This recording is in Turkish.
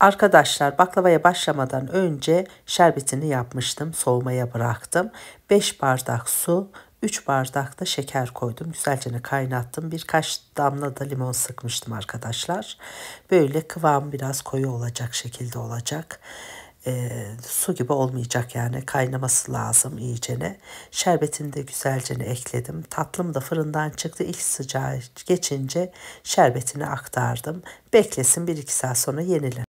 Arkadaşlar baklavaya başlamadan önce şerbetini yapmıştım. Soğumaya bıraktım. 5 bardak su, 3 bardak da şeker koydum. Güzelce kaynattım. Birkaç damla da limon sıkmıştım arkadaşlar. Böyle kıvam biraz koyu olacak şekilde olacak. E, su gibi olmayacak yani kaynaması lazım iyicene. Şerbetini de güzelce ekledim. Tatlım da fırından çıktı. İlk sıcağı geçince şerbetini aktardım. Beklesin 1-2 saat sonra yenilir.